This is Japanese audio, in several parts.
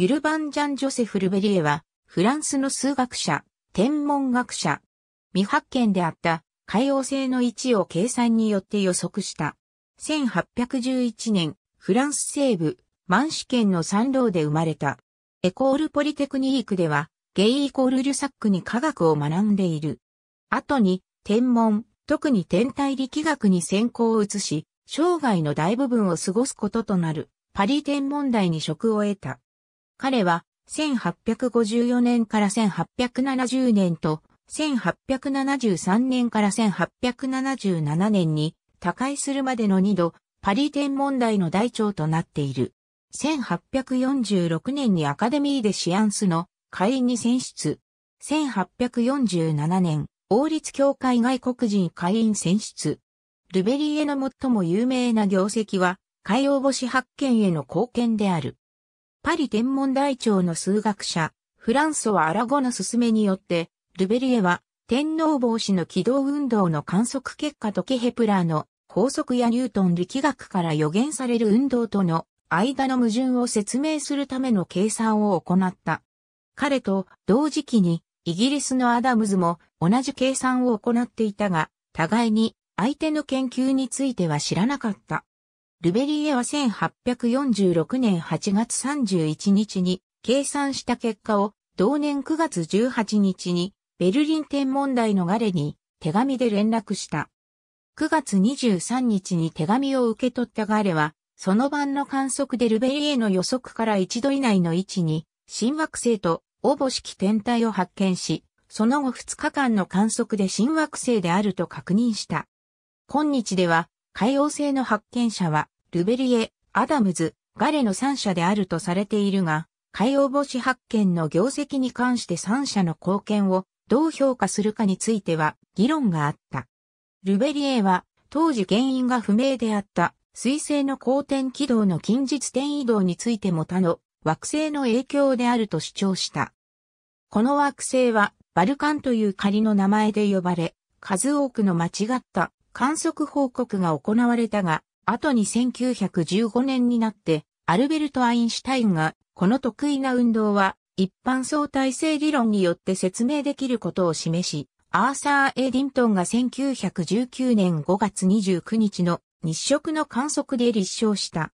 ユルバンジャン・ジョセフ・ルベリエは、フランスの数学者、天文学者、未発見であった海王星の位置を計算によって予測した。1811年、フランス西部、マン市県の山道で生まれた。エコールポリテクニークでは、ゲイイコールリュサックに科学を学んでいる。後に、天文、特に天体力学に専攻を移し、生涯の大部分を過ごすこととなる、パリ天文台に職を得た。彼は1854年から1870年と1873年から1877年に他界するまでの2度パリ天文台の台長となっている。1846年にアカデミーでシアンスの会員に選出。1847年、王立協会外国人会員選出。ルベリエの最も有名な業績は、海洋星発見への貢献である。パリ天文台長の数学者、フランソワ・アラゴの勧めによって、ルベリエは、天皇防止の軌道運動の観測結果とケヘプラーの法則やニュートン力学から予言される運動との間の矛盾を説明するための計算を行った。彼と同時期にイギリスのアダムズも同じ計算を行っていたが、互いに相手の研究については知らなかった。ルベリエは1846年8月31日に計算した結果を同年9月18日にベルリン天文台のガレに手紙で連絡した。9月23日に手紙を受け取ったガレは、その晩の観測でルベリエの予測から1度以内の位置に、新惑星と応募式天体を発見し、その後2日間の観測で新惑星であると確認した。今日では海洋星の発見者は、ルベリエ、アダムズ、ガレの3社であるとされているが、海洋星発見の業績に関して3社の貢献をどう評価するかについては議論があった。ルベリエは当時原因が不明であった水星の公転軌道の近日転移動についても他の惑星の影響であると主張した。この惑星はバルカンという仮の名前で呼ばれ、数多くの間違った観測報告が行われたが、後に1915年になって、アルベルト・アインシュタインが、この得意な運動は、一般相対性理論によって説明できることを示し、アーサー・エディントンが1919年5月29日の日食の観測で立証した。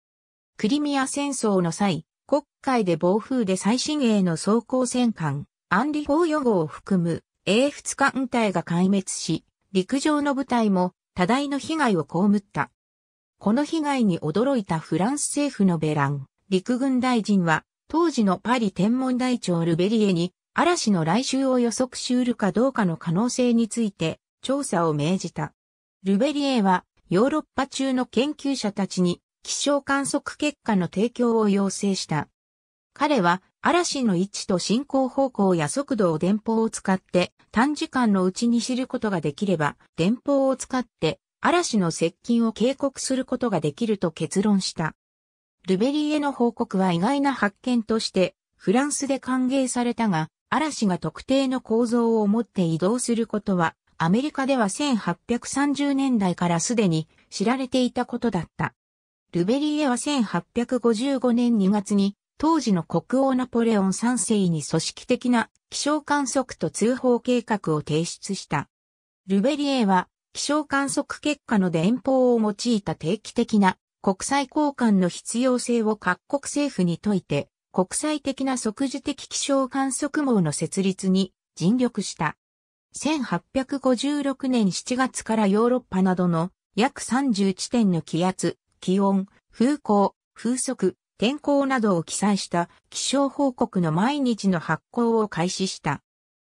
クリミア戦争の際、国会で暴風で最新鋭の装甲戦艦、アンリ・フォー予号を含む、英仏艦隊が壊滅し、陸上の部隊も多大の被害を被った。この被害に驚いたフランス政府のベラン、陸軍大臣は、当時のパリ天文台長ルベリエに、嵐の来襲を予測しうるかどうかの可能性について、調査を命じた。ルベリエは、ヨーロッパ中の研究者たちに、気象観測結果の提供を要請した。彼は、嵐の位置と進行方向や速度を電報を使って短時間のうちに知ることができれば、電報を使って嵐の接近を警告することができると結論した。ルベリーへの報告は意外な発見として、フランスで歓迎されたが、嵐が特定の構造を持って移動することは、アメリカでは1830年代からすでに知られていたことだった。ルベリーへは1855年2月に当時の国王ナポレオン3世に組織的な気象観測と通報計画を提出した。ルベリエは気象観測結果の電報を用いた定期的な国際交換の必要性を各国政府に説いて国際的な即時的気象観測網の設立に尽力した。1856年7月からヨーロッパなどの約30地点の気圧、気温、風向、風速、天候などを記載した気象報告の毎日の発行を開始した。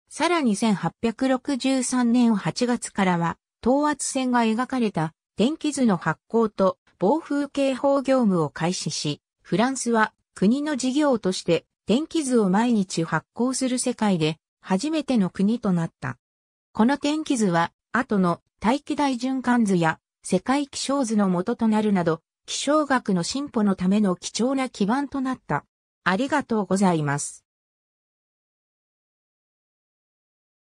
さらに1863年8月からは、等圧線が描かれた天気図の発行と暴風警報業務を開始し、フランスは国の事業として天気図を毎日発行する世界で初めての国となった。この天気図は後の大気大循環図や世界気象図の元となるなど気象学の進歩のための貴重な基盤となった。ありがとうございます。